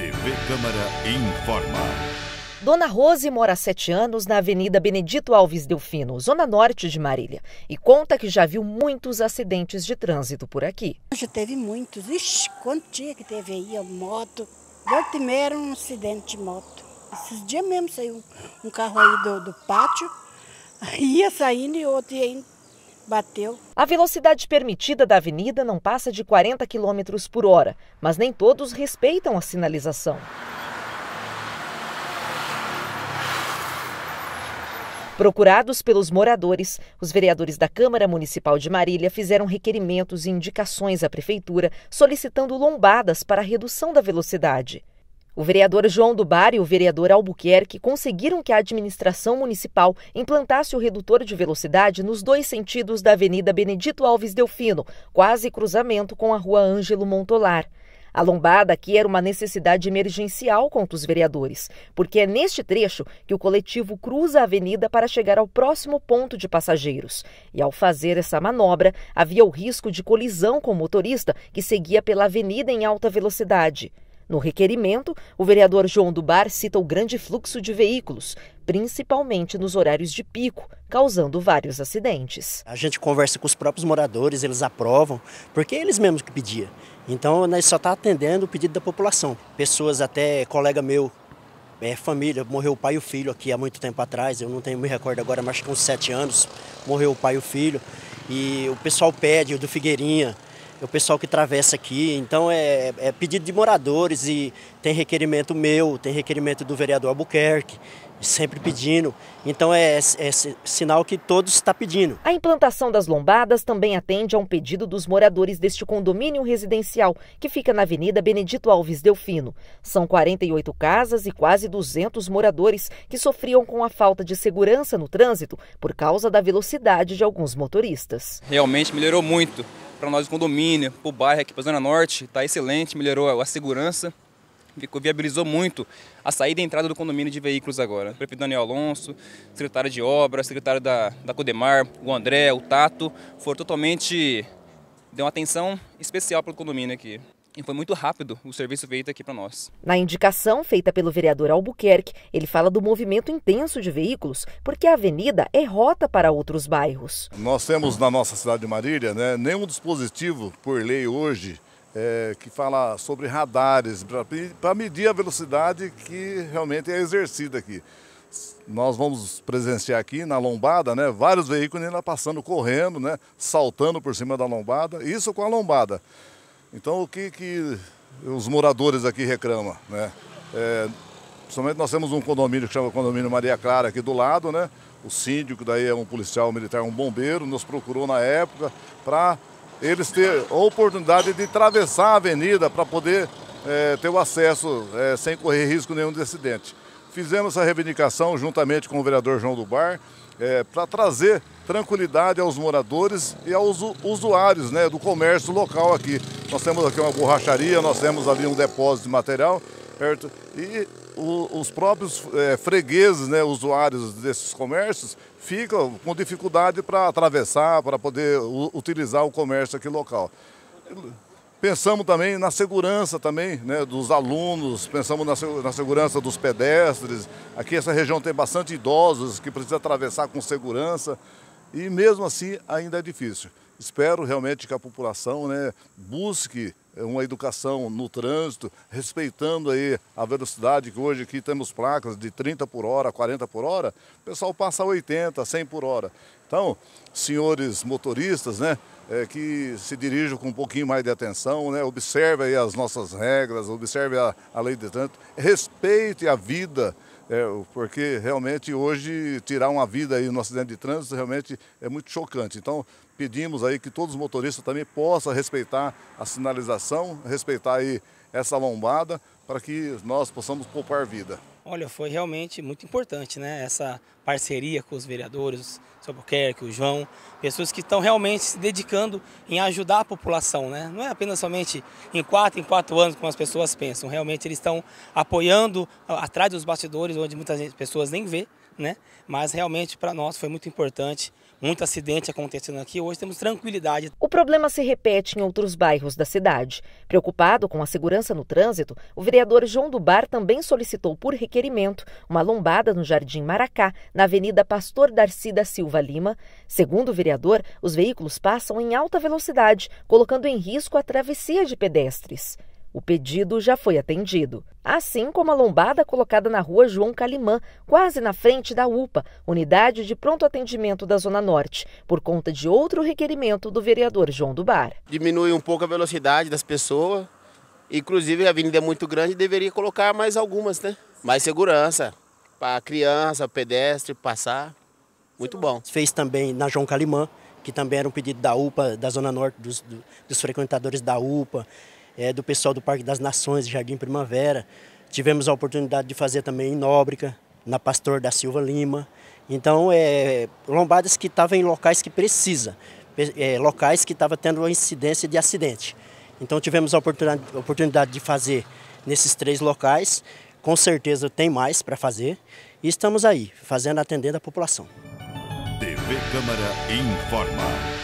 TV Câmara informa. Dona Rose mora há sete anos na Avenida Benedito Alves Delfino, zona norte de Marília, e conta que já viu muitos acidentes de trânsito por aqui. Já teve muitos. Ixi, quanto dia que teve aí a moto. Volta primeiro era um acidente de moto. Esses dias mesmo saiu um, um carro aí do, do pátio, ia saindo e outro ia indo bateu. A velocidade permitida da avenida não passa de 40 km por hora, mas nem todos respeitam a sinalização. Procurados pelos moradores, os vereadores da Câmara Municipal de Marília fizeram requerimentos e indicações à Prefeitura solicitando lombadas para redução da velocidade. O vereador João do Bar e o vereador Albuquerque conseguiram que a administração municipal implantasse o redutor de velocidade nos dois sentidos da Avenida Benedito Alves Delfino, quase cruzamento com a Rua Ângelo Montolar. A lombada aqui era uma necessidade emergencial contra os vereadores, porque é neste trecho que o coletivo cruza a avenida para chegar ao próximo ponto de passageiros. E ao fazer essa manobra, havia o risco de colisão com o motorista que seguia pela avenida em alta velocidade. No requerimento, o vereador João Dubar cita o grande fluxo de veículos, principalmente nos horários de pico, causando vários acidentes. A gente conversa com os próprios moradores, eles aprovam, porque é eles mesmos que pediam. Então, nós né, só está atendendo o pedido da população. Pessoas, até colega meu, é, família, morreu o pai e o filho aqui há muito tempo atrás, eu não tenho, me recordo agora, mas com sete anos, morreu o pai e o filho. E o pessoal pede, o do Figueirinha, é o pessoal que atravessa aqui. Então é, é, pedido de moradores e tem requerimento meu, tem requerimento do vereador Albuquerque, sempre pedindo. Então é, é, é sinal que todos estão tá pedindo. A implantação das lombadas também atende a um pedido dos moradores deste condomínio residencial, que fica na Avenida Benedito Alves Delfino. São 48 casas e quase 200 moradores que sofriam com a falta de segurança no trânsito por causa da velocidade de alguns motoristas. Realmente melhorou muito para nós do condomínio, para o bairro aqui para a Zona Norte, está excelente, melhorou a segurança, ficou, viabilizou muito a saída e a entrada do condomínio de veículos agora. O prefeito Daniel Alonso, secretário de obras secretário da, da Codemar, o André, o Tato, foram totalmente... deu uma atenção especial para o condomínio aqui. E foi muito rápido o serviço feito aqui para nós. Na indicação feita pelo vereador Albuquerque, ele fala do movimento intenso de veículos, porque a avenida é rota para outros bairros. Nós temos na nossa cidade de Marília né, nenhum dispositivo por lei hoje é, que fala sobre radares para medir a velocidade que realmente é exercida aqui. Nós vamos presenciar aqui na lombada, né, vários veículos ainda passando correndo, né, saltando por cima da lombada, isso com a lombada. Então o que, que os moradores aqui reclamam? Né? É, principalmente nós temos um condomínio que chama Condomínio Maria Clara aqui do lado, né? O síndico daí é um policial militar, um bombeiro, nos procurou na época para eles ter a oportunidade de atravessar a avenida para poder é, ter o acesso é, sem correr risco nenhum de acidente fizemos essa reivindicação juntamente com o vereador João do é, para trazer tranquilidade aos moradores e aos usuários né, do comércio local aqui. Nós temos aqui uma borracharia, nós temos ali um depósito de material, certo? E os próprios é, fregueses, né, usuários desses comércios, ficam com dificuldade para atravessar, para poder utilizar o comércio aqui local. Pensamos também na segurança também, né, dos alunos, pensamos na, na, segurança dos pedestres. Aqui essa região tem bastante idosos que precisa atravessar com segurança e mesmo assim ainda é difícil. Espero realmente que a população né, busque é uma educação no trânsito, respeitando aí a velocidade que hoje aqui temos placas de 30 por hora, 40 por hora, o pessoal passa 80, 100 por hora. Então, senhores motoristas, né, é, que se dirijam com um pouquinho mais de atenção, né, observe aí as nossas regras, observe a, a lei de trânsito, respeite a vida é, porque realmente hoje tirar uma vida aí no acidente de trânsito realmente é muito chocante. Então pedimos aí que todos os motoristas também possam respeitar a sinalização, respeitar aí essa lombada para que nós possamos poupar vida. Olha, foi realmente muito importante, né? Essa parceria com os vereadores, o seu o João, pessoas que estão realmente se dedicando em ajudar a população, né? Não é apenas somente em quatro em quatro anos como as pessoas pensam, realmente eles estão apoiando atrás dos bastidores, onde muitas pessoas nem vê, né? Mas realmente para nós foi muito importante, muito acidente acontecendo aqui, hoje temos tranquilidade. O problema se repete em outros bairros da cidade. Preocupado com a segurança no trânsito, o vereador João Dubar também solicitou por requerimento uma lombada no Jardim Maracá, na na Avenida Pastor Darcy da Silva Lima. Segundo o vereador, os veículos passam em alta velocidade, colocando em risco a travessia de pedestres. O pedido já foi atendido, assim como a lombada colocada na rua João Calimã, quase na frente da UPA, Unidade de Pronto Atendimento da Zona Norte, por conta de outro requerimento do vereador João do Bar. Diminui um pouco a velocidade das pessoas, inclusive a avenida é muito grande, deveria colocar mais algumas, né? Mais segurança, para criança, pedestre passar. Muito bom. Fez também na João Calimã, que também era um pedido da UPA, da Zona Norte, dos, dos frequentadores da UPA, é, do pessoal do Parque das Nações, Jardim Primavera. Tivemos a oportunidade de fazer também em Nóbrega, na Pastor da Silva Lima. Então, é, lombadas que estavam em locais que precisa, é, locais que estavam tendo uma incidência de acidente. Então, tivemos a oportunidade, a oportunidade de fazer nesses três locais. Com certeza tem mais para fazer e estamos aí, fazendo atendendo a população. TV Câmara informa.